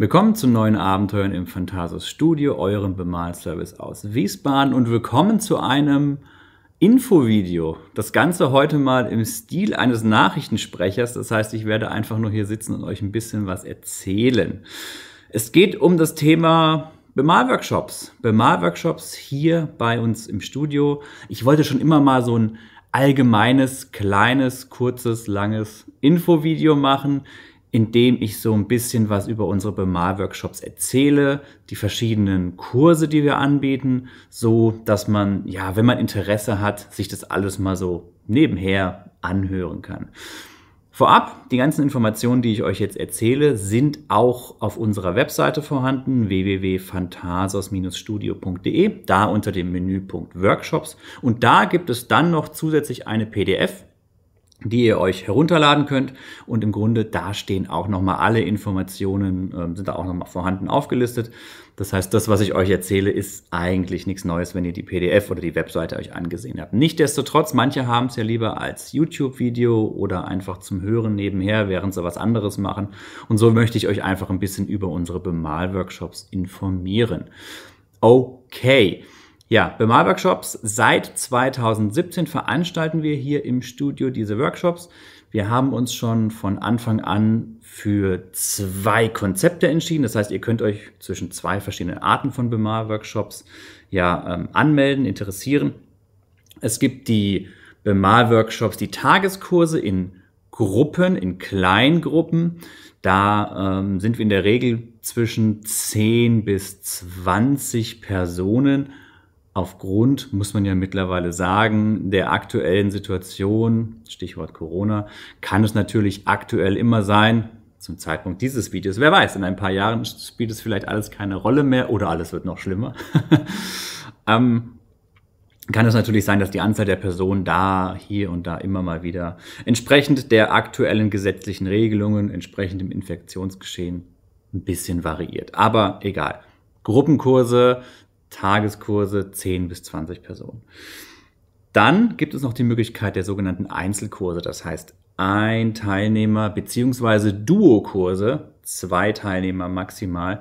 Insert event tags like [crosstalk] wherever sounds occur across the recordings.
Willkommen zu neuen Abenteuern im Phantasus Studio, eurem Bemalservice aus Wiesbaden und willkommen zu einem Infovideo. Das Ganze heute mal im Stil eines Nachrichtensprechers. Das heißt, ich werde einfach nur hier sitzen und euch ein bisschen was erzählen. Es geht um das Thema Bemalworkshops. Bemalworkshops hier bei uns im Studio. Ich wollte schon immer mal so ein allgemeines, kleines, kurzes, langes Infovideo machen indem ich so ein bisschen was über unsere Bemalworkshops erzähle, die verschiedenen Kurse, die wir anbieten, so dass man, ja, wenn man Interesse hat, sich das alles mal so nebenher anhören kann. Vorab, die ganzen Informationen, die ich euch jetzt erzähle, sind auch auf unserer Webseite vorhanden, www.phantasos-studio.de, da unter dem Menüpunkt Workshops. Und da gibt es dann noch zusätzlich eine PDF, die ihr euch herunterladen könnt. Und im Grunde da stehen auch nochmal alle Informationen, äh, sind da auch nochmal vorhanden aufgelistet. Das heißt, das, was ich euch erzähle, ist eigentlich nichts Neues, wenn ihr die PDF oder die Webseite euch angesehen habt. Nichtsdestotrotz, manche haben es ja lieber als YouTube-Video oder einfach zum Hören nebenher, während sie was anderes machen. Und so möchte ich euch einfach ein bisschen über unsere Bemalworkshops informieren. Okay. Ja, Bemalworkshops. Seit 2017 veranstalten wir hier im Studio diese Workshops. Wir haben uns schon von Anfang an für zwei Konzepte entschieden. Das heißt, ihr könnt euch zwischen zwei verschiedenen Arten von Bemalworkshops ja ähm, anmelden, interessieren. Es gibt die Bemalworkshops, die Tageskurse in Gruppen, in Kleingruppen. Da ähm, sind wir in der Regel zwischen 10 bis 20 Personen aufgrund, muss man ja mittlerweile sagen, der aktuellen Situation, Stichwort Corona, kann es natürlich aktuell immer sein, zum Zeitpunkt dieses Videos, wer weiß, in ein paar Jahren spielt es vielleicht alles keine Rolle mehr oder alles wird noch schlimmer. [laughs] ähm, kann es natürlich sein, dass die Anzahl der Personen da, hier und da immer mal wieder entsprechend der aktuellen gesetzlichen Regelungen, entsprechend dem Infektionsgeschehen ein bisschen variiert. Aber egal. Gruppenkurse Tageskurse 10 bis 20 Personen. Dann gibt es noch die Möglichkeit der sogenannten Einzelkurse, das heißt ein Teilnehmer bzw. Duokurse, zwei Teilnehmer maximal,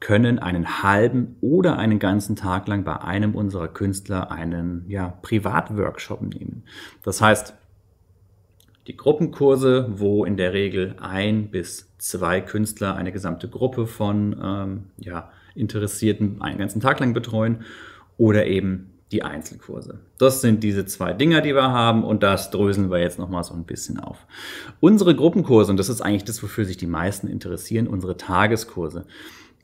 können einen halben oder einen ganzen Tag lang bei einem unserer Künstler einen ja, Privatworkshop nehmen. Das heißt, die Gruppenkurse, wo in der Regel ein bis zwei Künstler eine gesamte Gruppe von ähm, ja, Interessierten einen ganzen Tag lang betreuen oder eben die Einzelkurse. Das sind diese zwei Dinger, die wir haben und das dröseln wir jetzt nochmal so ein bisschen auf. Unsere Gruppenkurse, und das ist eigentlich das, wofür sich die meisten interessieren, unsere Tageskurse,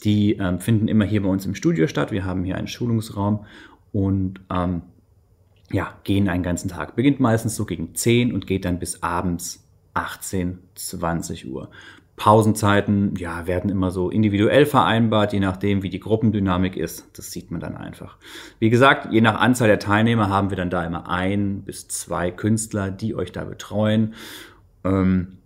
die ähm, finden immer hier bei uns im Studio statt. Wir haben hier einen Schulungsraum und ähm, ja, gehen einen ganzen Tag. Beginnt meistens so gegen 10 und geht dann bis abends 18, 20 Uhr. Pausenzeiten, ja, werden immer so individuell vereinbart, je nachdem, wie die Gruppendynamik ist. Das sieht man dann einfach. Wie gesagt, je nach Anzahl der Teilnehmer haben wir dann da immer ein bis zwei Künstler, die euch da betreuen. Ähm,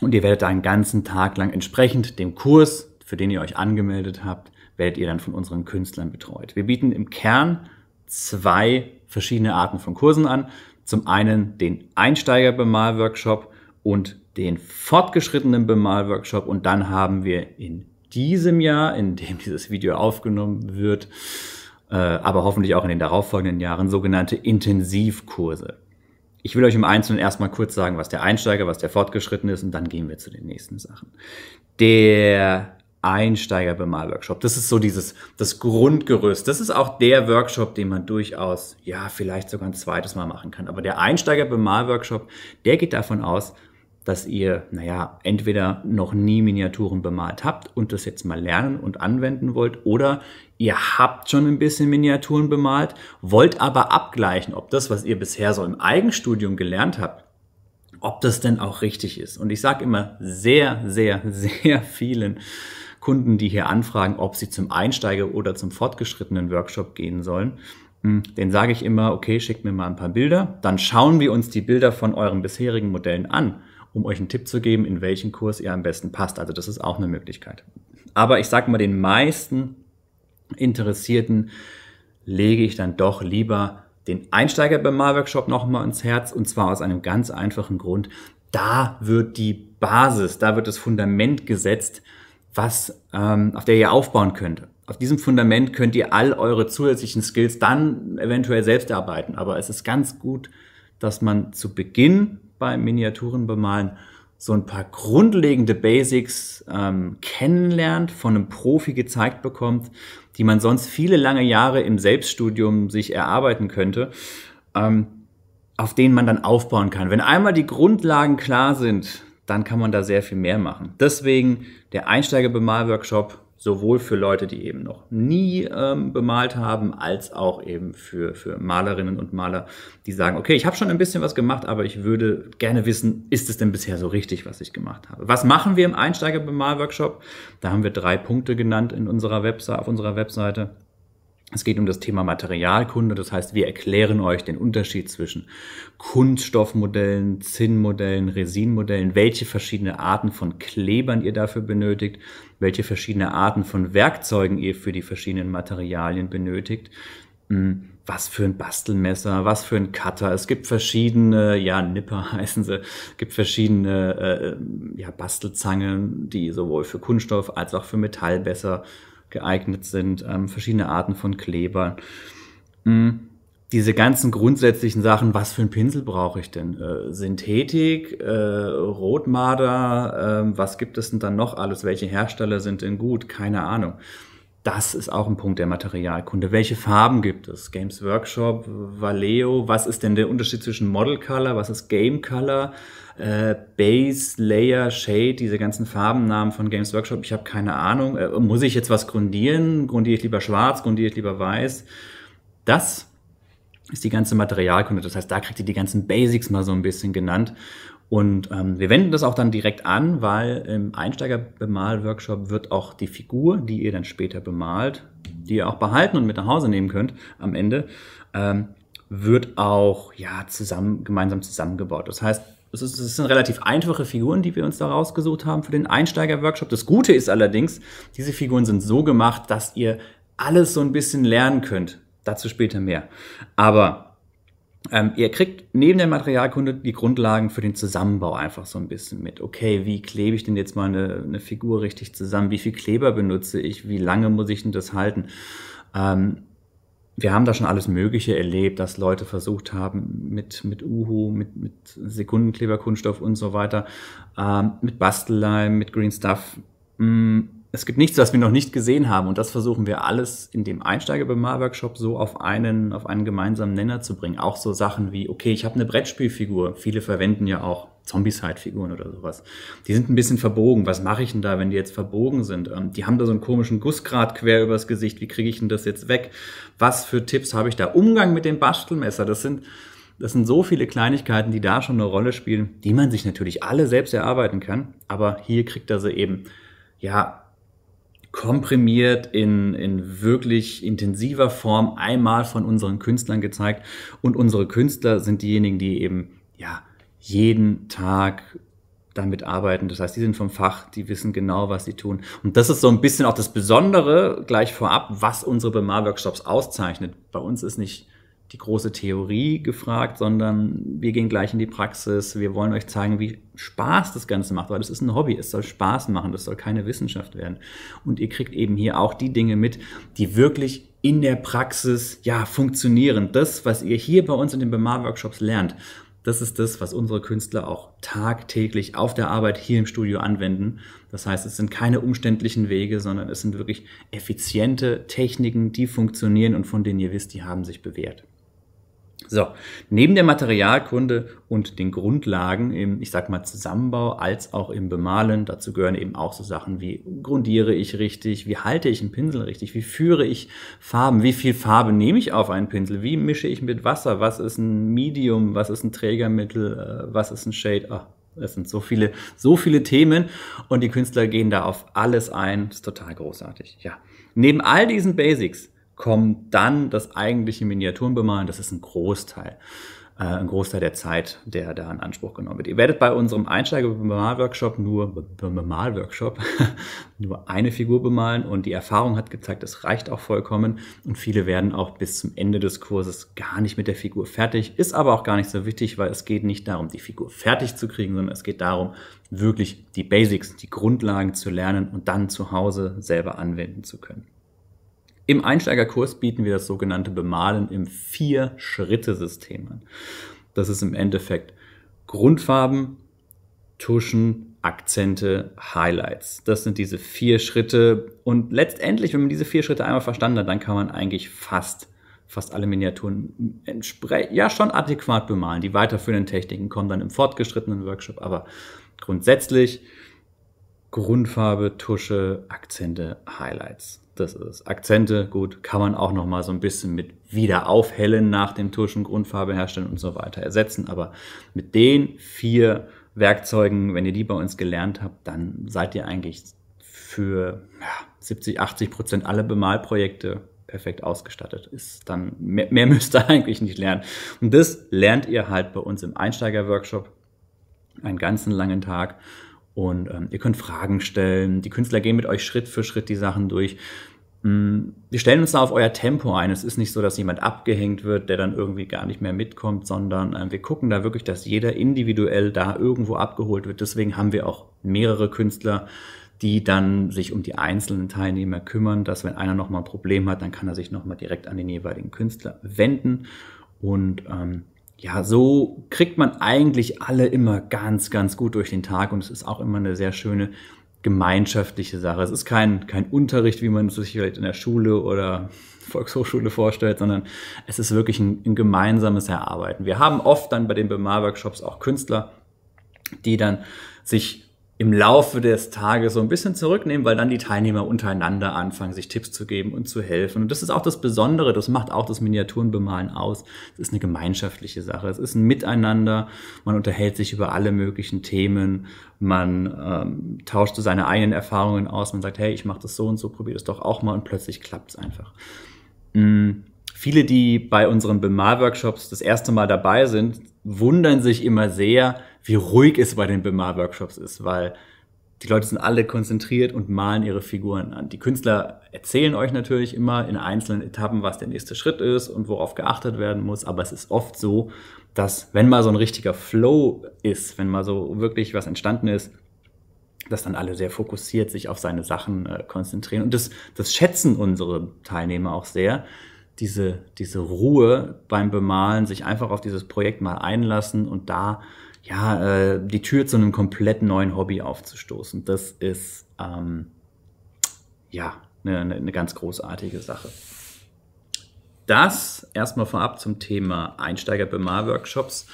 und ihr werdet da einen ganzen Tag lang entsprechend dem Kurs, für den ihr euch angemeldet habt, werdet ihr dann von unseren Künstlern betreut. Wir bieten im Kern zwei verschiedene Arten von Kursen an. Zum einen den Einsteiger-Bemal-Workshop und den fortgeschrittenen Bemal-Workshop. Und dann haben wir in diesem Jahr, in dem [laughs] dieses Video aufgenommen wird, äh, aber hoffentlich auch in den darauffolgenden Jahren, sogenannte Intensivkurse. Ich will euch im Einzelnen erstmal kurz sagen, was der Einsteiger, was der Fortgeschritten ist, und dann gehen wir zu den nächsten Sachen. Der Einsteigerbemalworkshop. Das ist so dieses, das Grundgerüst. Das ist auch der Workshop, den man durchaus, ja, vielleicht sogar ein zweites Mal machen kann. Aber der Einsteigerbemalworkshop, der geht davon aus, dass ihr, naja, entweder noch nie Miniaturen bemalt habt und das jetzt mal lernen und anwenden wollt, oder ihr habt schon ein bisschen Miniaturen bemalt, wollt aber abgleichen, ob das, was ihr bisher so im Eigenstudium gelernt habt, ob das denn auch richtig ist. Und ich sage immer sehr, sehr, [laughs] sehr vielen Kunden, die hier anfragen, ob sie zum Einsteiger oder zum fortgeschrittenen Workshop gehen sollen. Hm, den sage ich immer, okay, schickt mir mal ein paar Bilder, dann schauen wir uns die Bilder von euren bisherigen Modellen an, um euch einen Tipp zu geben, in welchen Kurs ihr am besten passt. Also das ist auch eine Möglichkeit. Aber ich sage mal, den meisten Interessierten lege ich dann doch lieber den Einsteiger-Bemalworkshop nochmal ins Herz und zwar aus einem ganz einfachen Grund. Da wird die Basis, da wird das Fundament gesetzt, was, ähm, auf der ihr aufbauen könnt. Auf diesem Fundament könnt ihr all eure zusätzlichen Skills dann eventuell selbst erarbeiten. Aber es ist ganz gut, dass man zu Beginn beim Miniaturen bemalen so ein paar grundlegende Basics ähm, kennenlernt, von einem Profi gezeigt bekommt, die man sonst viele lange Jahre im Selbststudium sich erarbeiten könnte, ähm, auf denen man dann aufbauen kann. Wenn einmal die Grundlagen klar sind, dann kann man da sehr viel mehr machen. Deswegen der Einsteiger-Bemal-Workshop sowohl für Leute, die eben noch nie ähm, bemalt haben, als auch eben für, für Malerinnen und Maler, die sagen, okay, ich habe schon ein bisschen was gemacht, aber ich würde gerne wissen, ist es denn bisher so richtig, was ich gemacht habe? Was machen wir im Einsteiger-Bemal-Workshop? Da haben wir drei Punkte genannt in unserer Webseite, auf unserer Webseite. Es geht um das Thema Materialkunde, das heißt, wir erklären euch den Unterschied zwischen Kunststoffmodellen, Zinnmodellen, Resinmodellen, welche verschiedene Arten von Klebern ihr dafür benötigt, welche verschiedene Arten von Werkzeugen ihr für die verschiedenen Materialien benötigt, hm, was für ein Bastelmesser, was für ein Cutter. Es gibt verschiedene, ja, Nipper [laughs] heißen sie, es gibt verschiedene äh, äh, ja, Bastelzangen, die sowohl für Kunststoff als auch für Metall besser äh, geeignet sind, ähm, verschiedene Arten von Klebern. Mhm. Diese ganzen grundsätzlichen Sachen, was für einen Pinsel brauche ich denn? Äh, Synthetik, äh, Rotmarder, äh, was gibt es denn dann noch alles? Welche Hersteller sind denn gut? Keine Ahnung. Das ist auch ein Punkt der Materialkunde. Welche Farben gibt es? Games Workshop, Valeo, was ist denn der Unterschied zwischen Model Color, was ist Game Color, äh, Base, Layer, Shade, diese ganzen Farbennamen von Games Workshop, ich habe keine Ahnung. Äh, muss ich jetzt was grundieren? Grundiere ich lieber schwarz, grundiere ich lieber weiß? Das ist die ganze Materialkunde. Das heißt, da kriegt ihr die ganzen Basics mal so ein bisschen genannt. Und ähm, wir wenden das auch dann direkt an, weil im Einsteigerbemal-Workshop wird auch die Figur, die ihr dann später bemalt, die ihr auch behalten und mit nach Hause nehmen könnt am Ende, ähm, wird auch ja, zusammen, gemeinsam zusammengebaut. Das heißt, es, ist, es sind relativ einfache Figuren, die wir uns da rausgesucht haben für den Einsteiger-Workshop. Das Gute ist allerdings, diese Figuren sind so gemacht, dass ihr alles so ein bisschen lernen könnt. Dazu später mehr. Aber ähm, ihr kriegt neben der Materialkunde die Grundlagen für den Zusammenbau einfach so ein bisschen mit. Okay, wie klebe ich denn jetzt mal eine, eine Figur richtig zusammen? Wie viel Kleber benutze ich? Wie lange muss ich denn das halten? Ähm, wir haben da schon alles Mögliche erlebt, dass Leute versucht haben, mit, mit Uhu, mit, mit Sekundenkleberkunststoff und so weiter, ähm, mit Bastelleim, mit Green Stuff, mh, mm, es gibt nichts, was wir noch nicht gesehen haben. Und das versuchen wir alles in dem Einsteiger Workshop so auf einen, auf einen gemeinsamen Nenner zu bringen. Auch so Sachen wie, okay, ich habe eine Brettspielfigur. Viele verwenden ja auch zombieside figuren oder sowas. Die sind ein bisschen verbogen. Was mache ich denn da, wenn die jetzt verbogen sind? Ähm, die haben da so einen komischen Gussgrad quer übers Gesicht. Wie kriege ich denn das jetzt weg? Was für Tipps habe ich da? Umgang mit dem Bastelmesser. Das sind, das sind so viele Kleinigkeiten, die da schon eine Rolle spielen, die man sich natürlich alle selbst erarbeiten kann. Aber hier kriegt er sie eben, ja, komprimiert in, in wirklich intensiver Form einmal von unseren Künstlern gezeigt. Und unsere Künstler sind diejenigen, die eben ja jeden Tag damit arbeiten. Das heißt, die sind vom Fach, die wissen genau, was sie tun. Und das ist so ein bisschen auch das Besondere gleich vorab, was unsere Bemar-Workshops auszeichnet. Bei uns ist nicht die große Theorie gefragt, sondern wir gehen gleich in die Praxis. Wir wollen euch zeigen, wie Spaß das Ganze macht, weil das ist ein Hobby. Es soll Spaß machen, das soll keine Wissenschaft werden. Und ihr kriegt eben hier auch die Dinge mit, die wirklich in der Praxis ja funktionieren. Das, was ihr hier bei uns in den Bemar-Workshops lernt, das ist das, was unsere Künstler auch tagtäglich auf der Arbeit hier im Studio anwenden. Das heißt, es sind keine umständlichen Wege, sondern es sind wirklich effiziente Techniken, die funktionieren und von denen ihr wisst, die haben sich bewährt. So, neben der Materialkunde und den Grundlagen im, ich sag mal, Zusammenbau als auch im Bemalen, dazu gehören eben auch so Sachen wie grundiere ich richtig, wie halte ich einen Pinsel richtig, wie führe ich Farben, wie viel Farbe nehme ich auf einen Pinsel, wie mische ich mit Wasser, was ist ein Medium, was ist ein Trägermittel, äh, was ist ein Shade. Oh, es sind so viele, so viele Themen und die Künstler gehen da auf alles ein. Das ist total großartig. Ja. Neben all diesen Basics kommt dann das eigentliche Miniaturenbemalen. Das ist ein Großteil, äh, ein Großteil der Zeit, der da in Anspruch genommen wird. Ihr werdet bei unserem einsteiger bemal workshop nur, Bemalworkshop, [laughs] nur eine Figur bemalen und die Erfahrung hat gezeigt, es reicht auch vollkommen und viele werden auch bis zum Ende des Kurses gar nicht mit der Figur fertig. Ist aber auch gar nicht so wichtig, weil es geht nicht darum, die Figur fertig zu kriegen, sondern es geht darum, wirklich die Basics, die Grundlagen zu lernen und dann zu Hause selber anwenden zu können. Im Einsteigerkurs bieten wir das sogenannte Bemalen im Vier-Schritte-System an. Das ist im Endeffekt Grundfarben, Tuschen, Akzente, Highlights. Das sind diese vier Schritte. Und letztendlich, wenn man diese vier Schritte einmal verstanden hat, dann kann man eigentlich fast fast alle Miniaturen ja schon adäquat bemalen. Die weiterführenden Techniken kommen dann im fortgeschrittenen Workshop, aber grundsätzlich Grundfarbe, Tusche, Akzente, Highlights. Das ist Akzente, gut, kann man auch noch mal so ein bisschen mit wieder aufhellen nach dem Tuschen, Grundfarbe herstellen und so weiter ersetzen. Aber mit den vier Werkzeugen, wenn ihr die bei uns gelernt habt, dann seid ihr eigentlich für ja, 70, 80 Prozent aller Bemalprojekte perfekt ausgestattet ist. Dann mehr, mehr [laughs] müsst ihr eigentlich nicht lernen. Und das lernt ihr halt bei uns im Einsteigerworkshop einen ganzen langen Tag und ähm, ihr könnt Fragen stellen. Die Künstler gehen mit euch Schritt für Schritt die Sachen durch. Mm, wir stellen uns da auf euer Tempo ein. Es ist nicht so, dass jemand abgehängt wird, der dann irgendwie gar nicht mehr mitkommt, sondern ähm, wir gucken da wirklich, dass jeder individuell da irgendwo abgeholt wird. Deswegen haben wir auch mehrere Künstler, die dann sich um die einzelnen Teilnehmer kümmern, dass wenn einer nochmal ein Problem hat, dann kann er sich nochmal direkt an den jeweiligen Künstler wenden. Und ähm, ja, so kriegt man eigentlich alle immer ganz, ganz gut durch den Tag und es ist auch immer eine sehr schöne gemeinschaftliche Sache. Es ist kein, kein Unterricht, wie man es sich vielleicht in der Schule oder Volkshochschule vorstellt, sondern es ist wirklich ein, ein gemeinsames Erarbeiten. Wir haben oft dann bei den Bemar-Workshops auch Künstler, die dann sich im Laufe des Tages so ein bisschen zurücknehmen, weil dann die Teilnehmer untereinander anfangen, sich Tipps zu geben und zu helfen. Und das ist auch das Besondere, das macht auch das Miniaturenbemalen aus. Es ist eine gemeinschaftliche Sache, es ist ein Miteinander, man unterhält sich über alle möglichen Themen, man ähm, tauscht so seine eigenen Erfahrungen aus, man sagt, hey, ich mache das so und so, probier das doch auch mal und plötzlich klappt es einfach. Mhm. Viele, die bei unseren Bemalworkshops das erste Mal dabei sind, wundern sich immer sehr, wie ruhig es bei den Bemar-Workshops ist, weil die Leute sind alle konzentriert und malen ihre Figuren an. Die Künstler erzählen euch natürlich immer in einzelnen Etappen, was der nächste Schritt ist und worauf geachtet werden muss, aber es ist oft so, dass wenn mal so ein richtiger Flow ist, wenn mal so wirklich was entstanden ist, dass dann alle sehr fokussiert sich auf seine Sachen äh, konzentrieren. Und das, das schätzen unsere Teilnehmer auch sehr. Diese, diese Ruhe beim Bemalen, sich einfach auf dieses Projekt mal einlassen und da ja, äh, die Tür zu einem komplett neuen Hobby aufzustoßen. Das ist ähm, ja eine ne, ne ganz großartige Sache. Das erstmal vorab zum Thema Einsteiger-BMA-Workshops.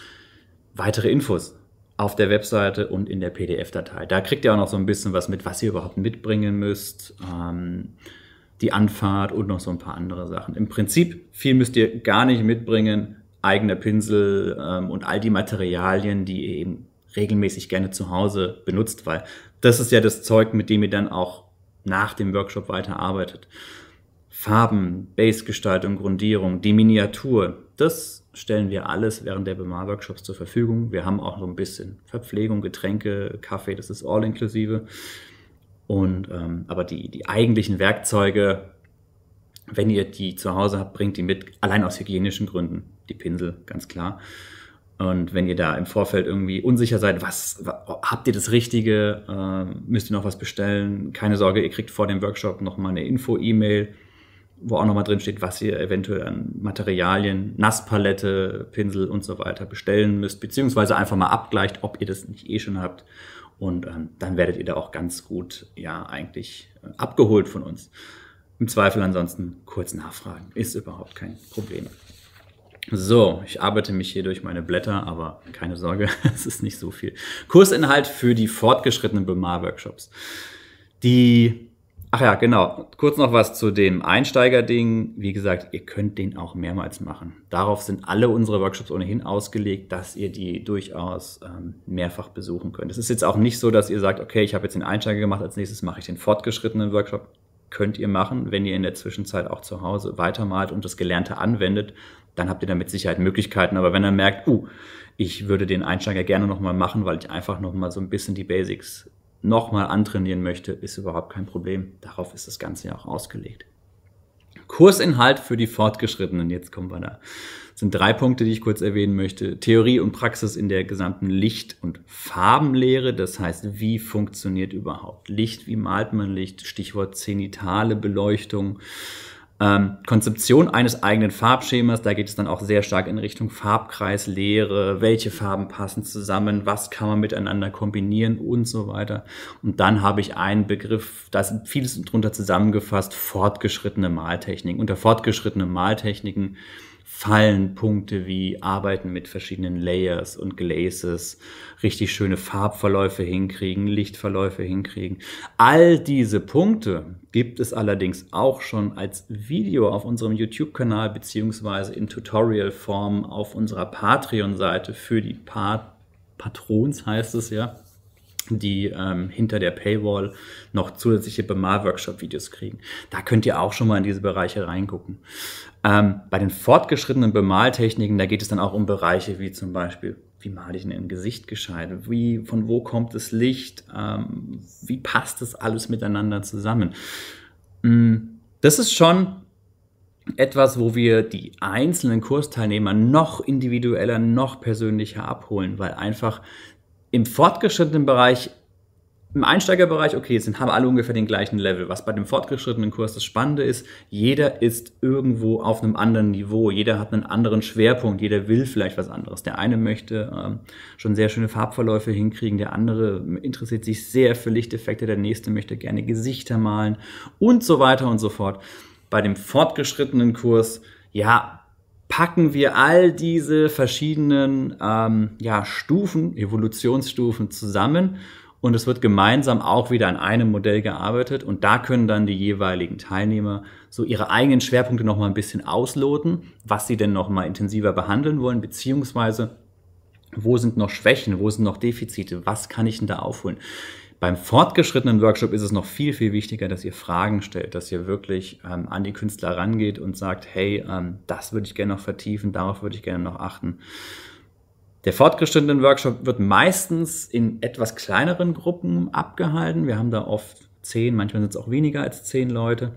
Weitere Infos auf der Webseite und in der PDF-Datei. Da kriegt ihr auch noch so ein bisschen was mit, was ihr überhaupt mitbringen müsst, ähm, die Anfahrt und noch so ein paar andere Sachen. Im Prinzip, viel müsst ihr gar nicht mitbringen, eigener Pinsel ähm, und all die Materialien, die ihr eben regelmäßig gerne zu Hause benutzt, weil das ist ja das Zeug, mit dem ihr dann auch nach dem Workshop weiterarbeitet. Farben, Basegestaltung, Grundierung, die Miniatur, das stellen wir alles während der Bemal-Workshops zur Verfügung. Wir haben auch noch ein bisschen Verpflegung, Getränke, Kaffee, das ist all inklusive. Und ähm, aber die, die eigentlichen Werkzeuge wenn ihr die zu Hause habt, bringt die mit, allein aus hygienischen Gründen, die Pinsel, ganz klar. Und wenn ihr da im Vorfeld irgendwie unsicher seid, was, habt ihr das Richtige, äh, müsst ihr noch was bestellen, keine Sorge, ihr kriegt vor dem Workshop nochmal eine Info-E-Mail, wo auch nochmal drin steht, was ihr eventuell an Materialien, Nasspalette, Pinsel und so weiter bestellen müsst, beziehungsweise einfach mal abgleicht, ob ihr das nicht eh schon habt. Und ähm, dann werdet ihr da auch ganz gut, ja, eigentlich äh, abgeholt von uns. Im Zweifel ansonsten kurz nachfragen. Ist überhaupt kein Problem. So, ich arbeite mich hier durch meine Blätter, aber keine Sorge, [laughs] es ist nicht so viel. Kursinhalt für die fortgeschrittenen Bemar-Workshops. Die, ach ja, genau, kurz noch was zu dem Einsteiger-Ding. Wie gesagt, ihr könnt den auch mehrmals machen. Darauf sind alle unsere Workshops ohnehin ausgelegt, dass ihr die durchaus ähm, mehrfach besuchen könnt. Es ist jetzt auch nicht so, dass ihr sagt, okay, ich habe jetzt den Einsteiger gemacht, als nächstes mache ich den fortgeschrittenen Workshop könnt ihr machen. Wenn ihr in der Zwischenzeit auch zu Hause weitermalt und das Gelernte anwendet, dann habt ihr da mit Sicherheit Möglichkeiten. Aber wenn ihr merkt, uh, ich würde den Einsteiger gerne nochmal machen, weil ich einfach nochmal so ein bisschen die Basics nochmal antrainieren möchte, ist überhaupt kein Problem. Darauf ist das Ganze ja auch ausgelegt. Kursinhalt für die Fortgeschrittenen. Jetzt kommen wir da. Das sind drei Punkte, die ich kurz erwähnen möchte. Theorie und Praxis in der gesamten Licht- und Farbenlehre. Das heißt, wie funktioniert überhaupt Licht? Wie malt man Licht? Stichwort zenitale Beleuchtung. Ähm, Konzeption eines eigenen Farbschemas, da geht es dann auch sehr stark in Richtung Farbkreislehre, welche Farben passen zusammen, was kann man miteinander kombinieren und so weiter. Und dann habe ich einen Begriff, da ist vieles drunter zusammengefasst, fortgeschrittene Maltechniken. Unter fortgeschrittene Maltechniken fallen Punkte wie Arbeiten mit verschiedenen Layers und Glazes, richtig schöne Farbverläufe hinkriegen, Lichtverläufe hinkriegen. All diese Punkte gibt es allerdings auch schon als Video auf unserem YouTube-Kanal beziehungsweise in Tutorial-Form auf unserer Patreon-Seite für die Pat Patrons heißt es ja die ähm, hinter der Paywall noch zusätzliche bemal workshop videos kriegen. Da könnt ihr auch schon mal in diese Bereiche reingucken. Ähm, bei den fortgeschrittenen Bemaltechniken, da geht es dann auch um Bereiche wie zum Beispiel, wie male ich denn ein Gesicht gescheit? Wie, von wo kommt das Licht? Ähm, wie passt das alles miteinander zusammen? Mm, das ist schon etwas, wo wir die einzelnen Kursteilnehmer noch individueller, noch persönlicher abholen, weil einfach im fortgeschrittenen Bereich, im Einsteigerbereich, okay, sind haben alle ungefähr den gleichen Level. Was bei dem fortgeschrittenen Kurs das Spannende ist, jeder ist irgendwo auf einem anderen Niveau, jeder hat einen anderen Schwerpunkt, jeder will vielleicht was anderes. Der eine möchte ähm, schon sehr schöne Farbverläufe hinkriegen, der andere interessiert sich sehr für Lichteffekte, der nächste möchte gerne Gesichter malen und so weiter und so fort. Bei dem fortgeschrittenen Kurs, ja, packen wir all diese verschiedenen ähm, ja, Stufen, Evolutionsstufen zusammen und es wird gemeinsam auch wieder an einem Modell gearbeitet und da können dann die jeweiligen Teilnehmer so ihre eigenen Schwerpunkte noch mal ein bisschen ausloten, was sie denn noch mal intensiver behandeln wollen, beziehungsweise wo sind noch Schwächen, wo sind noch Defizite, was kann ich denn da aufholen? Beim fortgeschrittenen Workshop ist es noch viel, viel wichtiger, dass ihr Fragen stellt, dass ihr wirklich ähm, an die Künstler rangeht und sagt, hey, ähm, das würde ich gerne noch vertiefen, darauf würde ich gerne noch achten. Der fortgeschrittene Workshop wird meistens in etwas kleineren Gruppen abgehalten. Wir haben da oft zehn, manchmal sind es auch weniger als zehn Leute.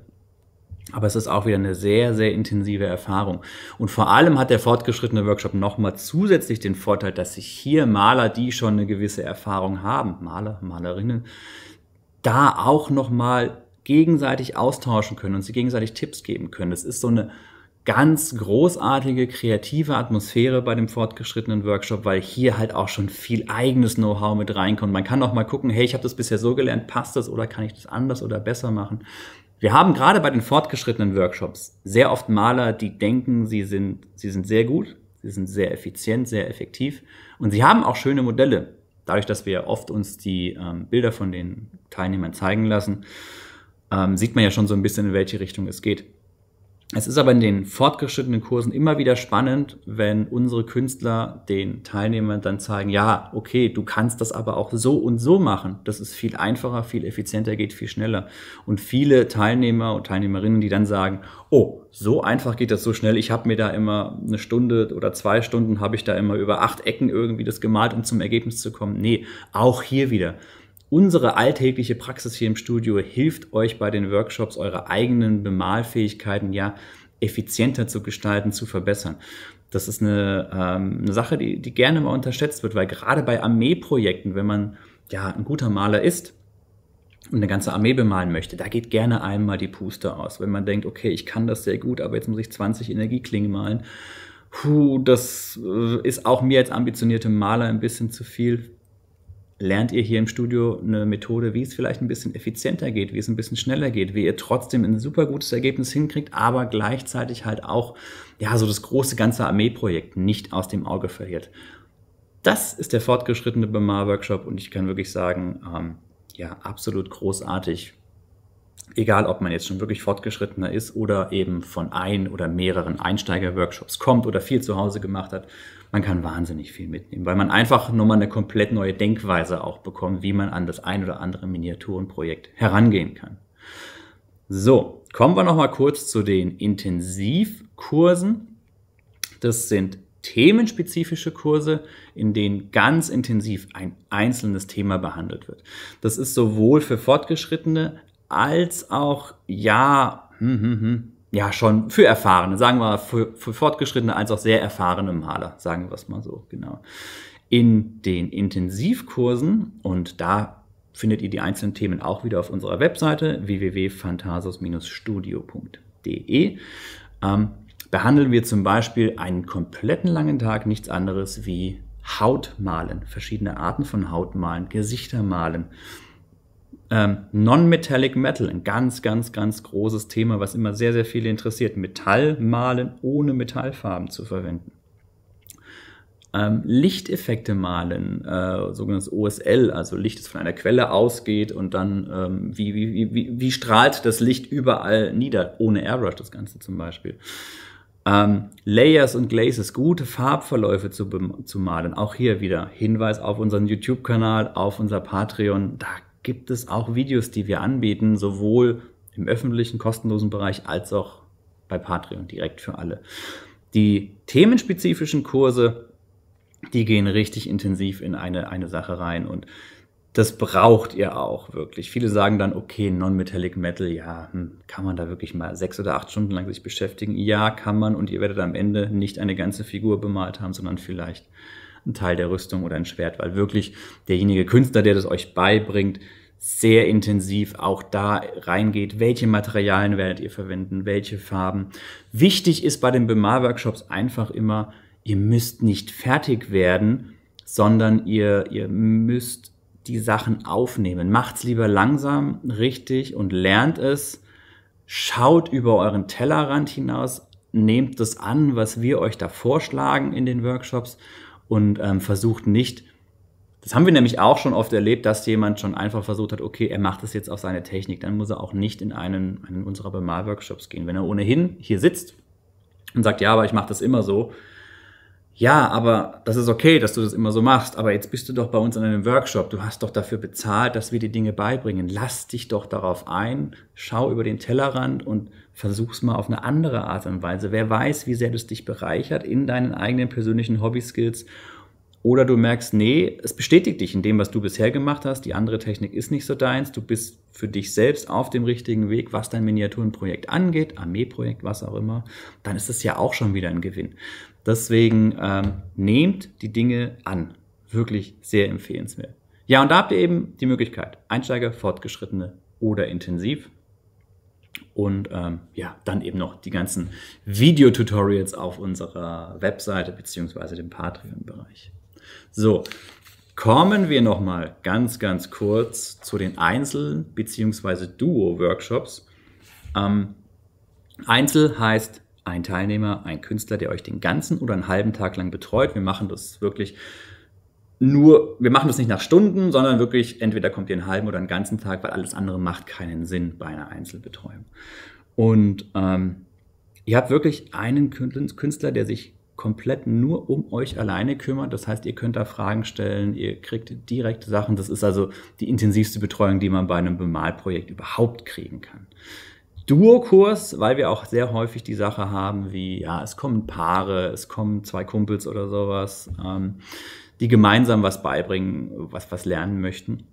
Aber es ist auch wieder eine sehr, sehr intensive Erfahrung. Und vor allem hat der fortgeschrittene Workshop nochmal zusätzlich den Vorteil, dass sich hier Maler, die schon eine gewisse Erfahrung haben, Maler, Malerinnen, da auch nochmal gegenseitig austauschen können und sie gegenseitig Tipps geben können. Das ist so eine ganz großartige kreative Atmosphäre bei dem fortgeschrittenen Workshop, weil hier halt auch schon viel eigenes Know-how mit reinkommt. Man kann auch mal gucken, hey, ich habe das bisher so gelernt, passt das oder kann ich das anders oder besser machen? Wir haben gerade bei den fortgeschrittenen Workshops sehr oft Maler, die denken, sie sind, sie sind sehr gut, sie sind sehr effizient, sehr effektiv und sie haben auch schöne Modelle, dadurch, dass wir oft uns die ähm, Bilder von den Teilnehmern zeigen lassen, ähm, sieht man ja schon so ein bisschen, in welche Richtung es geht. Es ist aber in den fortgeschrittenen Kursen immer wieder spannend, wenn unsere Künstler den Teilnehmern dann zeigen, ja, okay, du kannst das aber auch so und so machen. Das ist viel einfacher, viel effizienter, geht viel schneller. Und viele Teilnehmer und Teilnehmerinnen, die dann sagen, oh, so einfach geht das so schnell. Ich habe mir da immer eine Stunde oder zwei Stunden, habe ich da immer über acht Ecken irgendwie das gemalt, um zum Ergebnis zu kommen. Nee, auch hier wieder. Unsere alltägliche Praxis hier im Studio hilft euch bei den Workshops, eure eigenen Bemalfähigkeiten ja effizienter zu gestalten, zu verbessern. Das ist eine, ähm, eine Sache, die, die gerne mal unterschätzt wird, weil gerade bei Armeeprojekten, wenn man ja ein guter Maler ist, und eine ganze Armee bemalen möchte, da geht gerne einmal die Puste aus. Wenn man denkt, okay, ich kann das sehr gut, aber jetzt muss ich 20 Energieklingen malen. Puh, das äh, ist auch mir als ambitionierte Maler ein bisschen zu viel lernt ihr hier im Studio eine Methode, wie es vielleicht ein bisschen effizienter geht, wie es ein bisschen schneller geht, wie ihr trotzdem ein super gutes Ergebnis hinkriegt, aber gleichzeitig halt auch, ja, so das große ganze Armeeprojekt nicht aus dem Auge verliert. Das ist der fortgeschrittene Bemar-Workshop und ich kann wirklich sagen, ähm, ja, absolut großartig. Egal, ob man jetzt schon wirklich fortgeschrittener ist oder eben von ein oder mehreren Einsteiger-Workshops kommt oder viel zu Hause gemacht hat man kann wahnsinnig viel mitnehmen, weil man einfach nochmal eine komplett neue Denkweise auch bekommt, wie man an das ein oder andere Miniaturenprojekt herangehen kann. So, kommen wir nochmal kurz zu den Intensivkursen. Das sind themenspezifische Kurse, in denen ganz intensiv ein einzelnes Thema behandelt wird. Das ist sowohl für Fortgeschrittene als auch, ja, hm, hm, hm, ja schon für erfahrene, sagen wir für, für fortgeschrittene als auch sehr erfahrene Maler, sagen wir es mal so, genau. In den Intensivkursen und da findet ihr die einzelnen Themen auch wieder auf unserer Webseite www.phantasos-studio.de. Ähm, behandeln wir zum Beispiel einen kompletten langen Tag nichts anderes wie Hautmalen, verschiedene Arten von Hautmalen, Gesichtermalen, ähm, Non-Metallic Metal, ein ganz, ganz, ganz großes Thema, was immer sehr, sehr viele interessiert. Metall malen, ohne Metallfarben zu verwenden. Ähm, Lichteffekte malen, äh, sogenanntes OSL, also Licht, das von einer Quelle ausgeht und dann, ähm, wie, wie, wie, wie strahlt das Licht überall nieder, ohne Airbrush das Ganze zum Beispiel. Ähm, Layers und Glazes, gute Farbverläufe zu, zu malen. Auch hier wieder Hinweis auf unseren YouTube-Kanal, auf unser Patreon. Da gibt es auch Videos, die wir anbieten, sowohl im öffentlichen, kostenlosen Bereich als auch bei Patreon direkt für alle. Die themenspezifischen Kurse, die gehen richtig intensiv in eine, eine Sache rein und das braucht ihr auch wirklich. Viele sagen dann, okay, Non-Metallic Metal, ja, hm, kann man da wirklich mal sechs oder acht Stunden lang sich beschäftigen? Ja, kann man und ihr werdet am Ende nicht eine ganze Figur bemalt haben, sondern vielleicht ein Teil der Rüstung oder ein Schwert, weil wirklich derjenige Künstler, der das euch beibringt, sehr intensiv auch da reingeht, welche Materialien werdet ihr verwenden, welche Farben. Wichtig ist bei den Bemar-Workshops einfach immer, ihr müsst nicht fertig werden, sondern ihr, ihr müsst die Sachen aufnehmen. Macht's lieber langsam, richtig und lernt es. Schaut über euren Tellerrand hinaus, nehmt das an, was wir euch da vorschlagen in den Workshops und ähm, versucht nicht, das haben wir nämlich auch schon oft erlebt, dass jemand schon einfach versucht hat, okay, er macht das jetzt auf seine Technik, dann muss er auch nicht in einen, einen unserer Bemalworkshops gehen. Wenn er ohnehin hier sitzt und sagt, ja, aber ich mache das immer so, ja, aber das ist okay, dass du das immer so machst, aber jetzt bist du doch bei uns in einem Workshop, du hast doch dafür bezahlt, dass wir die Dinge beibringen. Lass dich doch darauf ein, schau über den Tellerrand und versuch's mal auf eine andere Art und Weise. Wer weiß, wie sehr das dich bereichert in deinen eigenen persönlichen Hobby-Skills. Oder du merkst, nee, es bestätigt dich in dem, was du bisher gemacht hast. Die andere Technik ist nicht so deins. Du bist für dich selbst auf dem richtigen Weg, was dein Miniaturenprojekt angeht, Armeeprojekt, was auch immer. Dann ist es ja auch schon wieder ein Gewinn. Deswegen ähm, nehmt die Dinge an. Wirklich sehr empfehlenswert. Ja, und da habt ihr eben die Möglichkeit, Einsteiger, Fortgeschrittene oder Intensiv. Und ähm, ja, dann eben noch die ganzen Videotutorials auf unserer Webseite bzw. dem Patreon-Bereich. So, kommen wir nochmal ganz, ganz kurz zu den Einzel- bzw. Duo-Workshops. Ähm, Einzel heißt ein Teilnehmer, ein Künstler, der euch den ganzen oder einen halben Tag lang betreut. Wir machen das wirklich nur, wir machen das nicht nach Stunden, sondern wirklich, entweder kommt ihr einen halben oder einen ganzen Tag, weil alles andere macht keinen Sinn bei einer Einzelbetreuung. Und ähm, ihr habt wirklich einen Künstler, der sich komplett nur um euch alleine kümmert. Das heißt, ihr könnt da Fragen stellen, ihr kriegt direkte Sachen. Das ist also die intensivste Betreuung, die man bei einem Bemalprojekt überhaupt kriegen kann. Duo-Kurs, weil wir auch sehr häufig die Sache haben, wie, ja, es kommen Paare, es kommen zwei Kumpels oder sowas, ähm, die gemeinsam was beibringen, was, was lernen möchten.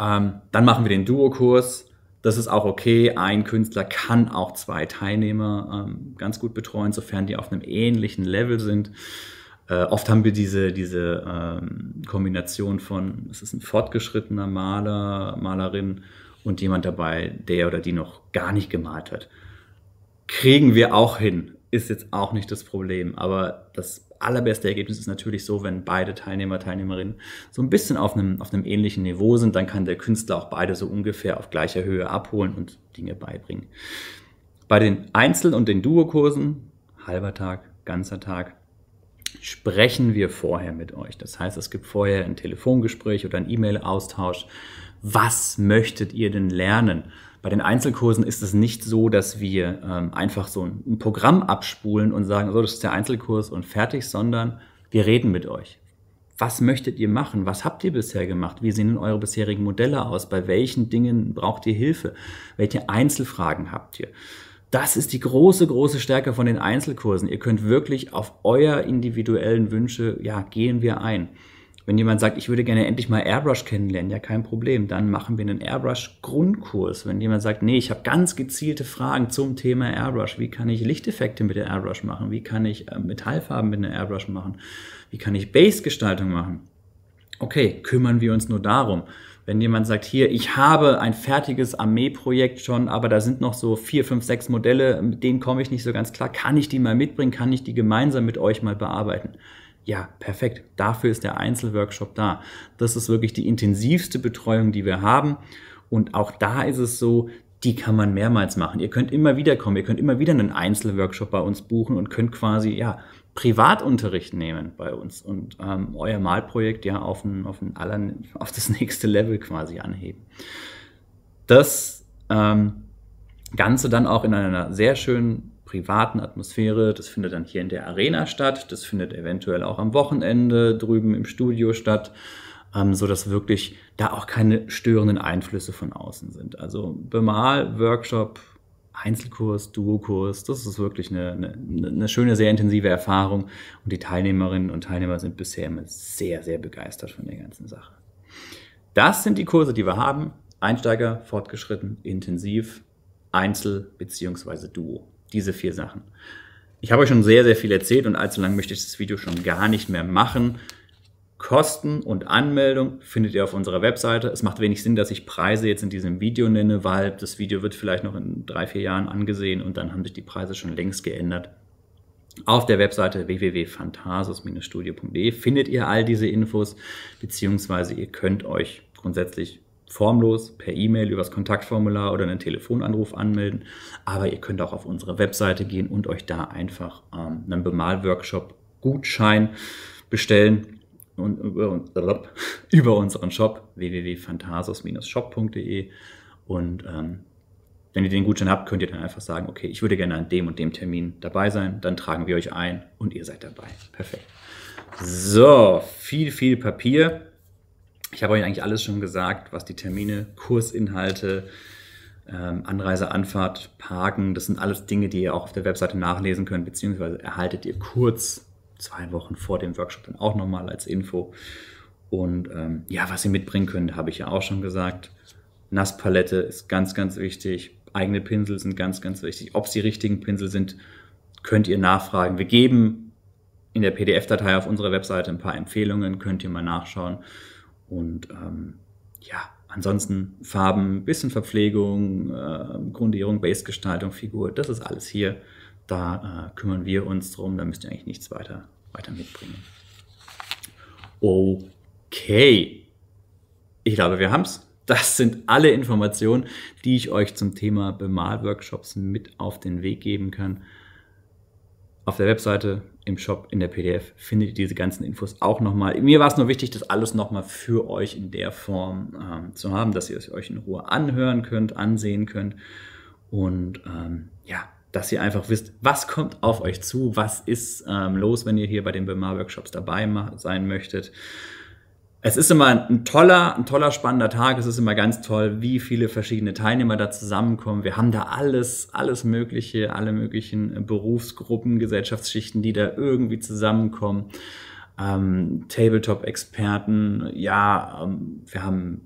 Ähm, dann machen wir den Duo-Kurs. Das ist auch okay. Ein Künstler kann auch zwei Teilnehmer ähm, ganz gut betreuen, sofern die auf einem ähnlichen Level sind. Äh, oft haben wir diese, diese ähm, Kombination von, es ist ein fortgeschrittener Maler, Malerin und jemand dabei, der oder die noch gar nicht gemalt hat. Kriegen wir auch hin, ist jetzt auch nicht das Problem. Aber das allerbeste Ergebnis ist natürlich so, wenn beide Teilnehmer, Teilnehmerinnen so ein bisschen auf einem, auf einem ähnlichen Niveau sind, dann kann der Künstler auch beide so ungefähr auf gleicher Höhe abholen und Dinge beibringen. Bei den Einzel- und den Duo-Kursen, halber Tag, ganzer Tag, sprechen wir vorher mit euch. Das heißt, es gibt vorher ein Telefongespräch oder einen E-Mail-Austausch was möchtet ihr denn lernen? Bei den Einzelkursen ist es nicht so, dass wir ähm, einfach so ein, ein Programm abspulen und sagen, so, das ist der Einzelkurs und fertig, sondern wir reden mit euch. Was möchtet ihr machen? Was habt ihr bisher gemacht? Wie sehen denn eure bisherigen Modelle aus? Bei welchen Dingen braucht ihr Hilfe? Welche Einzelfragen habt ihr? Das ist die große, große Stärke von den Einzelkursen. Ihr könnt wirklich auf euer individuellen Wünsche, ja, gehen wir ein. Wenn jemand sagt, ich würde gerne endlich mal Airbrush kennenlernen, ja kein Problem, dann machen wir einen Airbrush-Grundkurs. Wenn jemand sagt, nee, ich habe ganz gezielte Fragen zum Thema Airbrush, wie kann ich Lichteffekte mit der Airbrush machen, wie kann ich äh, Metallfarben mit der Airbrush machen, wie kann ich Base-Gestaltung machen, okay, kümmern wir uns nur darum. Wenn jemand sagt, hier, ich habe ein fertiges Armee-Projekt schon, aber da sind noch so vier, fünf, sechs Modelle, mit denen komme ich nicht so ganz klar, kann ich die mal mitbringen, kann ich die gemeinsam mit euch mal bearbeiten? Ja, perfekt. Dafür ist der Einzelworkshop da. Das ist wirklich die intensivste Betreuung, die wir haben. Und auch da ist es so, die kann man mehrmals machen. Ihr könnt immer wieder kommen, ihr könnt immer wieder einen Einzelworkshop bei uns buchen und könnt quasi ja Privatunterricht nehmen bei uns und ähm, euer Malprojekt ja auf, ein, auf, ein aller, auf das nächste Level quasi anheben. Das ähm, Ganze dann auch in einer sehr schönen privaten Atmosphäre. Das findet dann hier in der Arena statt. Das findet eventuell auch am Wochenende drüben im Studio statt, ähm, so dass wirklich da auch keine störenden Einflüsse von außen sind. Also Bemal, Workshop, Einzelkurs, Duokurs, das ist wirklich eine, eine, eine schöne, sehr intensive Erfahrung. Und die Teilnehmerinnen und Teilnehmer sind bisher immer sehr, sehr begeistert von der ganzen Sache. Das sind die Kurse, die wir haben. Einsteiger, fortgeschritten, intensiv, Einzel- bzw. Duo. Diese vier Sachen. Ich habe euch schon sehr, sehr viel erzählt und allzu lang möchte ich das Video schon gar nicht mehr machen. Kosten und Anmeldung findet ihr auf unserer Webseite. Es macht wenig Sinn, dass ich Preise jetzt in diesem Video nenne, weil das Video wird vielleicht noch in drei, vier Jahren angesehen und dann haben sich die Preise schon längst geändert. Auf der Webseite www.fantasus-studio.de findet ihr all diese Infos, beziehungsweise ihr könnt euch grundsätzlich formlos per E-Mail übers Kontaktformular oder einen Telefonanruf anmelden. Aber ihr könnt auch auf unsere Webseite gehen und euch da einfach ähm, einen Bemalworkshop Gutschein bestellen und über, [laughs] über unseren Shop www.fantasos-shop.de und ähm, wenn ihr den Gutschein habt, könnt ihr dann einfach sagen, okay, ich würde gerne an dem und dem Termin dabei sein, dann tragen wir euch ein und ihr seid dabei. Perfekt. So, viel, viel Papier. Ich habe euch eigentlich alles schon gesagt, was die Termine, Kursinhalte, ähm, Anreise, Anfahrt, Parken, das sind alles Dinge, die ihr auch auf der Webseite nachlesen könnt, beziehungsweise erhaltet ihr kurz zwei Wochen vor dem Workshop dann auch nochmal als Info. Und ähm, ja, was ihr mitbringen könnt, habe ich ja auch schon gesagt. Nasspalette ist ganz, ganz wichtig. Eigene Pinsel sind ganz, ganz wichtig. Ob es die richtigen Pinsel sind, könnt ihr nachfragen. Wir geben in der PDF-Datei auf unserer Webseite ein paar Empfehlungen, könnt ihr mal nachschauen. Und ähm, ja, ansonsten Farben, bisschen Verpflegung, äh, Grundierung, Basegestaltung, Figur, das ist alles hier. Da äh, kümmern wir uns drum, da müsst ihr eigentlich nichts weiter, weiter mitbringen. Okay, ich glaube, wir haben es. Das sind alle Informationen, die ich euch zum Thema Bemalworkshops mit auf den Weg geben kann. Auf der Webseite, im Shop, in der PDF findet ihr diese ganzen Infos auch nochmal. Mir war es nur wichtig, das alles nochmal für euch in der Form ähm, zu haben, dass ihr es euch in Ruhe anhören könnt, ansehen könnt. Und ähm, ja, dass ihr einfach wisst, was kommt auf euch zu, was ist ähm, los, wenn ihr hier bei den Bemar-Workshops dabei sein möchtet. Es ist immer ein toller, ein toller, spannender Tag. Es ist immer ganz toll, wie viele verschiedene Teilnehmer da zusammenkommen. Wir haben da alles, alles Mögliche, alle möglichen Berufsgruppen, Gesellschaftsschichten, die da irgendwie zusammenkommen. Ähm, Tabletop-Experten, ja, ähm, wir haben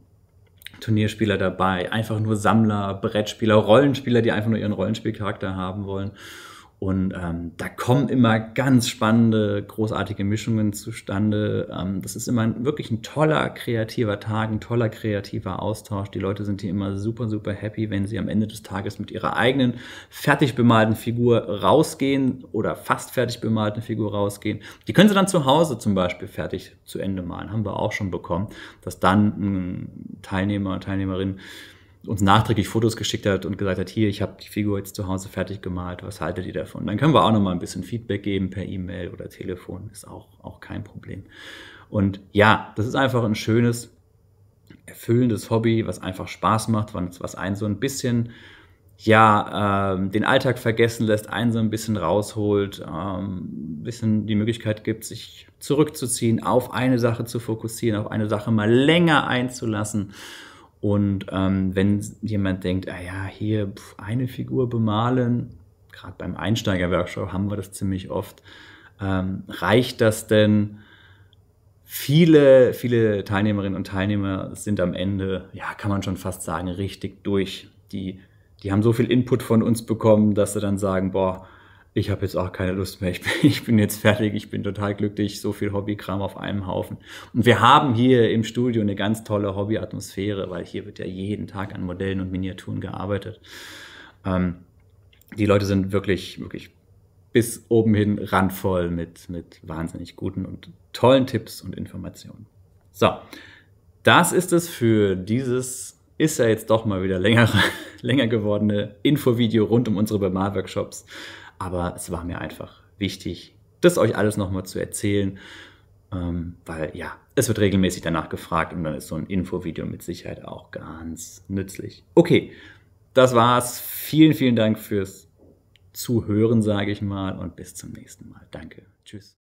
Turnierspieler dabei, einfach nur Sammler, Brettspieler, Rollenspieler, die einfach nur ihren Rollenspielcharakter haben wollen. Und ähm, da kommen immer ganz spannende, großartige Mischungen zustande. Ähm, das ist immer ein, wirklich ein toller kreativer Tag, ein toller kreativer Austausch. Die Leute sind hier immer super, super happy, wenn sie am Ende des Tages mit ihrer eigenen fertig bemalten Figur rausgehen oder fast fertig bemalten Figur rausgehen. Die können sie dann zu Hause zum Beispiel fertig zu Ende malen. Haben wir auch schon bekommen, dass dann ein Teilnehmer, Teilnehmerin uns nachträglich Fotos geschickt hat und gesagt hat, hier, ich habe die Figur jetzt zu Hause fertig gemalt, was haltet ihr davon? Dann können wir auch nochmal ein bisschen Feedback geben per E-Mail oder Telefon, ist auch, auch kein Problem. Und ja, das ist einfach ein schönes, erfüllendes Hobby, was einfach Spaß macht, was einen so ein bisschen, ja, ähm, den Alltag vergessen lässt, einen so ein bisschen rausholt, ähm, ein bisschen die Möglichkeit gibt, sich zurückzuziehen, auf eine Sache zu fokussieren, auf eine Sache mal länger einzulassen und ähm, wenn jemand denkt, ah ja, hier pf, eine Figur bemalen, gerade beim Einsteiger-Workshop haben wir das ziemlich oft, ähm, reicht das denn? Viele, viele Teilnehmerinnen und Teilnehmer sind am Ende, ja, kann man schon fast sagen, richtig durch. Die, die haben so viel Input von uns bekommen, dass sie dann sagen, boah, ich habe jetzt auch keine Lust mehr. Ich bin, [laughs] ich bin, jetzt fertig. Ich bin total glücklich. So viel Hobbykram auf einem Haufen. Und wir haben hier im Studio eine ganz tolle Hobbyatmosphäre, weil hier wird ja jeden Tag an Modellen und Miniaturen gearbeitet. Ähm, die Leute sind wirklich, wirklich bis oben hin randvoll mit, mit wahnsinnig guten und tollen Tipps und Informationen. So, das ist es für dieses ist ja jetzt doch mal wieder länger, [laughs] länger gewordene Infovideo rund um unsere Bemar-Workshops. Aber es war mir einfach wichtig, das euch alles nochmal zu erzählen, ähm, weil ja, es wird regelmäßig danach gefragt und dann ist so ein Infovideo mit Sicherheit auch ganz nützlich. Okay, das war's. Vielen, vielen Dank fürs Zuhören, sage ich mal, und bis zum nächsten Mal. Danke. Tschüss.